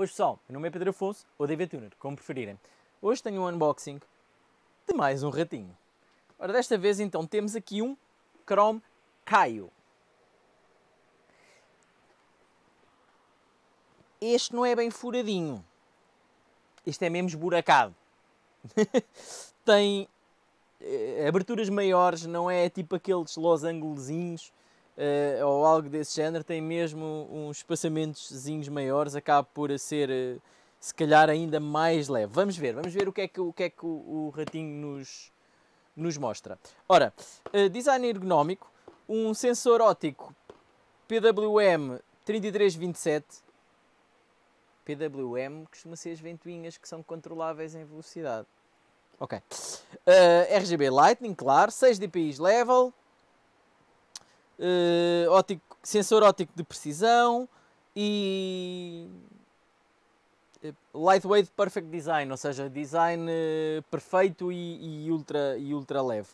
Oi pessoal, meu nome é Pedro Afonso ou David Tuner, como preferirem. Hoje tenho um unboxing de mais um ratinho. Ora, desta vez então temos aqui um Chrome Caio. Este não é bem furadinho. Este é mesmo esburacado. Tem eh, aberturas maiores, não é tipo aqueles losanglezinhos uh, ou algo desse género, tem mesmo uns espaçamentos maiores, acaba por ser uh, se calhar ainda mais leve. Vamos ver, vamos ver o que é que o, que é que o, o ratinho nos, nos mostra. Ora, uh, design ergonómico, um sensor óptico PWM 3327. PWM costuma ser as ventoinhas que são controláveis em velocidade. Ok. Uh, RGB Lightning, claro. 6 DPIs level uh, ótico, sensor óptico de precisão e eh, lightweight perfect design, ou seja, design uh, perfeito e, e, ultra, e ultra leve.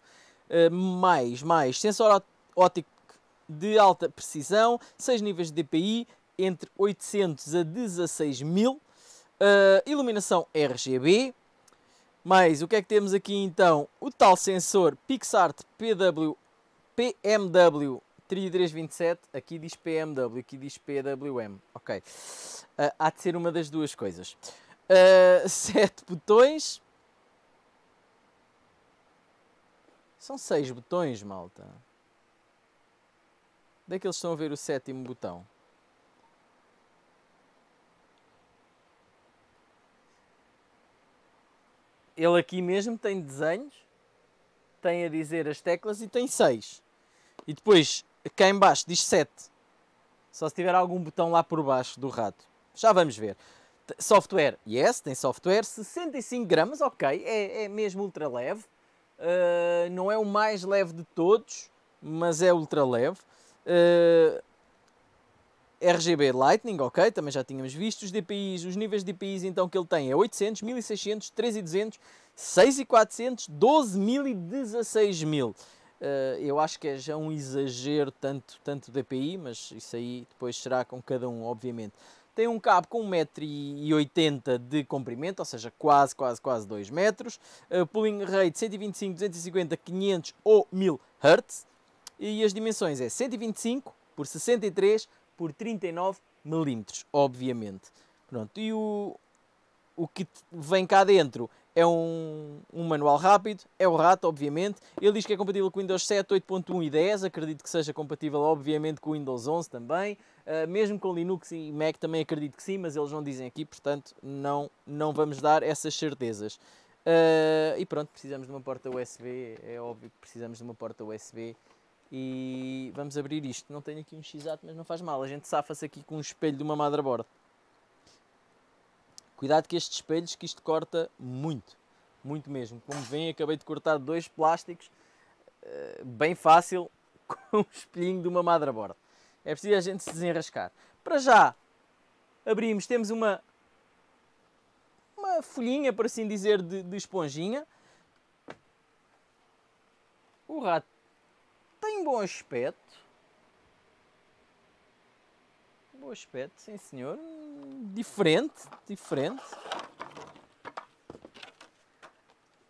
Uh, mais, mais, sensor óptico de alta precisão, 6 níveis de DPI, entre 800 a 16.000, uh, iluminação RGB, mais, o que é que temos aqui então? O tal sensor PixArt PW, PMW 3327, aqui diz PMW, aqui diz PWM. Ok. Uh, há de ser uma das duas coisas. Uh, sete botões. São seis botões, malta. Onde é que eles estão a ver o sétimo botão? Ele aqui mesmo tem desenhos, tem a dizer as teclas e tem seis. E depois Cá em baixo diz 7. Só se tiver algum botão lá por baixo do rato. Já vamos ver. Software, yes, tem software. 65 gramas, ok, é, é mesmo ultra leve. Uh, não é o mais leve de todos, mas é ultra leve. Uh, eh, RGB Lightning, ok, também já tínhamos visto os DPIs, os níveis de DPIs então que ele tem é 800, 1600, 3200, 6400, 12000 e 16000. Eh, eu acho que é já um exagero tanto, tanto DPI, mas isso aí depois será com cada um, obviamente. Tem um cabo com 1,80m de comprimento, ou seja, quase, quase, quase 2 metros. Uh, pulling rate 125, 250, 500 ou 1000 Hz. E as dimensões é 125 por 63 por 39 mm, obviamente. Pronto, e o, o que vem cá dentro é um, um, manual rápido, é o rato, obviamente. Ele diz que é compatível com Windows 7, 8.1 e 10. Acredito que seja compatível, obviamente, com o Windows 11 também. Uh, mesmo com Linux e Mac também acredito que sim, mas eles não dizem aqui, portanto, não, não vamos dar essas certezas. Uh, e pronto, precisamos de uma porta USB, é óbvio que precisamos de uma porta USB. E vamos abrir isto. Não tenho aqui um x mas não faz mal. A gente safa-se aqui com um espelho de uma motherboard. Cuidado com estes espelhos que isto corta muito, muito mesmo. Como veem, acabei de cortar dois plásticos, eh, bem fácil, com o espelhinho de uma madraborda. É preciso a gente se desenrascar. Para já, abrimos, temos uma, uma folhinha, por assim dizer, de, de esponjinha. O rato tem bom aspecto. Bom aspecto, sim senhor. Diferente, diferente.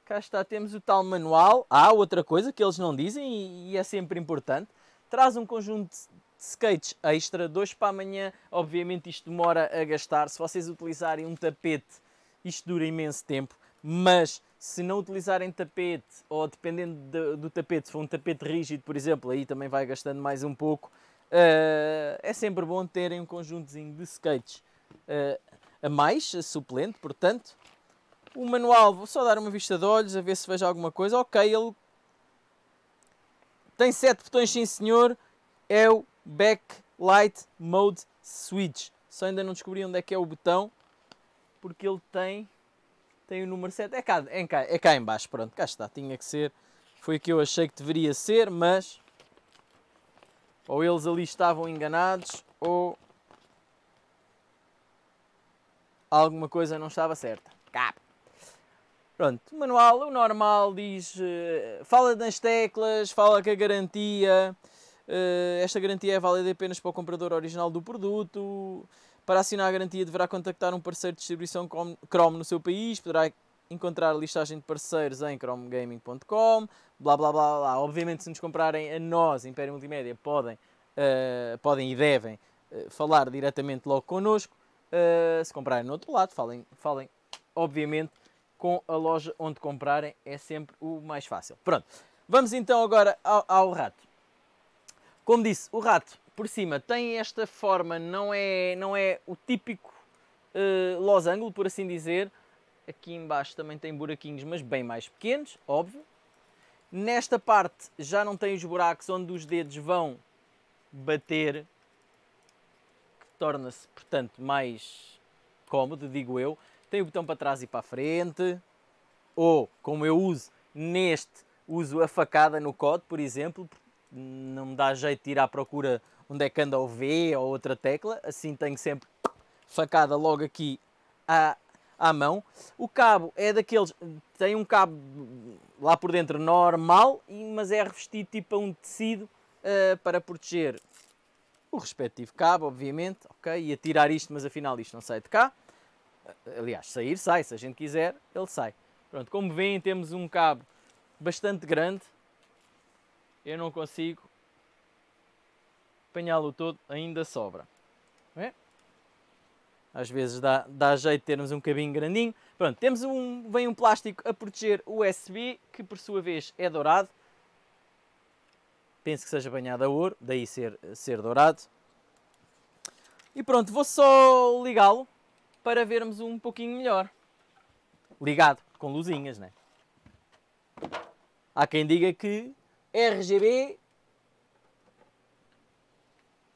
Cá está, temos o tal manual. Há ah, outra coisa que eles não dizem e é sempre importante. Traz um conjunto de skates extra, dois para amanhã. Obviamente isto demora a gastar. Se vocês utilizarem um tapete, isto dura imenso tempo. Mas se não utilizarem tapete, ou dependendo do, do tapete, se for um tapete rígido, por exemplo, aí também vai gastando mais um pouco. Uh, é sempre bom terem um conjuntozinho de skates uh, a mais, a suplente, portanto. O manual, vou só dar uma vista de olhos, a ver se vejo alguma coisa. Ok, ele tem 7 botões, sim senhor. É o Backlight Mode Switch. Só ainda não descobri onde é que é o botão, porque ele tem tem o número 7. É cá, é cá, é cá em baixo, pronto, cá está, tinha que ser. Foi o que eu achei que deveria ser, mas ou eles ali estavam enganados ou alguma coisa não estava certa. Cap. Pronto, o manual, o normal, diz, eh, fala nas teclas, fala que a garantia, eh, esta garantia é válida apenas para o comprador original do produto, para assinar a garantia deverá contactar um parceiro de distribuição Chrome no seu país, poderá encontrar a listagem de parceiros em chromegaming.com, blá blá blá blá. Obviamente, se nos comprarem a nós, Império Multimédia, podem, uh, podem e devem uh, falar diretamente logo connosco. Uh, se comprarem no outro lado, falem, falem, obviamente, com a loja onde comprarem, é sempre o mais fácil. Pronto, vamos então agora ao, ao rato. Como disse, o rato por cima tem esta forma, não é, não é o típico losango, por assim dizer Aqui embaixo também tem buraquinhos, mas bem mais pequenos, óbvio. Nesta parte já não tem os buracos onde os dedos vão bater, que torna-se, portanto, mais cómodo, digo eu. Tem o botão para trás e para a frente, ou, como eu uso neste, uso a facada no code, por exemplo, não me dá jeito de ir à procura onde é que anda o V ou outra tecla, assim tenho sempre facada logo aqui à à mão. O cabo é daqueles, tem um cabo lá por dentro normal, mas é revestido tipo a um tecido uh, para proteger o respectivo cabo, obviamente, ok? Ia tirar isto, mas afinal isto não sai de cá. Aliás, sair sai, se a gente quiser, ele sai. Pronto, como veem, temos um cabo bastante grande. Eu não consigo apanhá-lo todo, ainda sobra. Não é? às vezes dá, dá jeito de termos um cabinho grandinho. Pronto, temos um, vem um plástico a proteger o USB, que por sua vez é dourado. Penso que seja banhado a ouro, daí ser, ser dourado. E pronto, vou só ligá-lo para vermos um pouquinho melhor. Ligado, com luzinhas, né? Há quem diga que RGB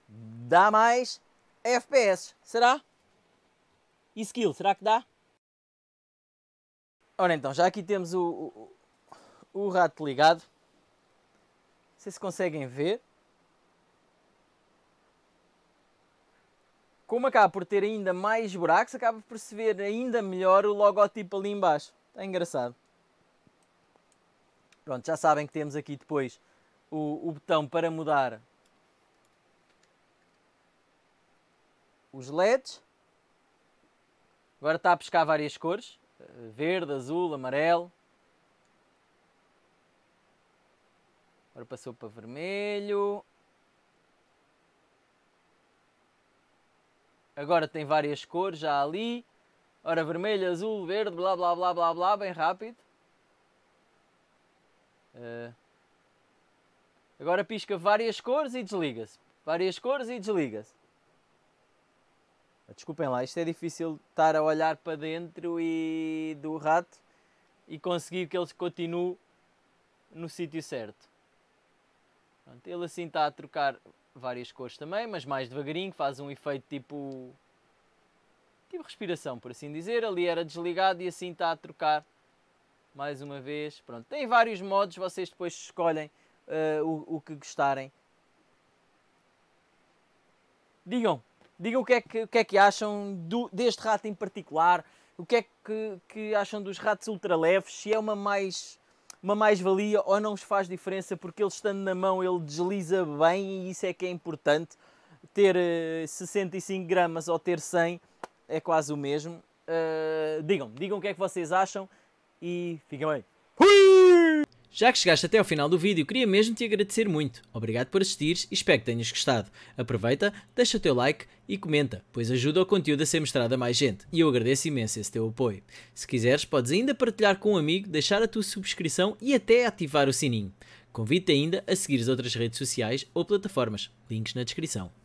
dá mais FPS, será? E skill, será que dá? Ora então, já aqui temos o, o, o rato ligado. Não sei se conseguem ver. Como acaba por ter ainda mais buracos, acaba por se ver ainda melhor o logotipo ali embaixo. Está engraçado. Pronto, já sabem que temos aqui depois o, o botão para mudar os LEDs. Agora está a pescar várias cores, eh, verde, azul, amarelo. Agora passou para vermelho. Agora tem várias cores já ali. Ora, vermelho, azul, verde, blá blá blá blá blá, bem rápido. Uh, agora pisca várias cores e desliga-se. Várias cores e desliga-se. Desculpem lá, isto é difícil estar a olhar para dentro e do rato e conseguir que eles continuem no sítio certo. Pronto, ele assim está a trocar várias cores também, mas mais devagarinho, faz um efeito tipo tipo respiração, por assim dizer. Ali era desligado e assim está a trocar mais uma vez. Pronto, tem vários modos, vocês depois escolhem uh, o, o que gostarem. Digam, Digam o que é que, que, é que acham do, deste rato em particular, o que é que, que acham dos ratos ultraleves, se é uma mais uma mais-valia ou não os faz diferença porque ele estando na mão ele desliza bem e isso é que é importante. Ter uh, eh, 65 gramas ou ter 100 é quase o mesmo. Uh, eh, digam, digam o que é que vocês acham e fiquem bem. Já que chegaste até ao final do vídeo, queria mesmo te agradecer muito. Obrigado por assistires e espero que tenhas gostado. Aproveita, deixa o teu like e comenta, pois ajuda o conteúdo a ser mostrado a mais gente e eu agradeço imenso esse teu apoio. Se quiseres, podes ainda partilhar com um amigo, deixar a tua subscrição e até ativar o sininho. Convido-te ainda a seguir as outras redes sociais ou plataformas, links na descrição.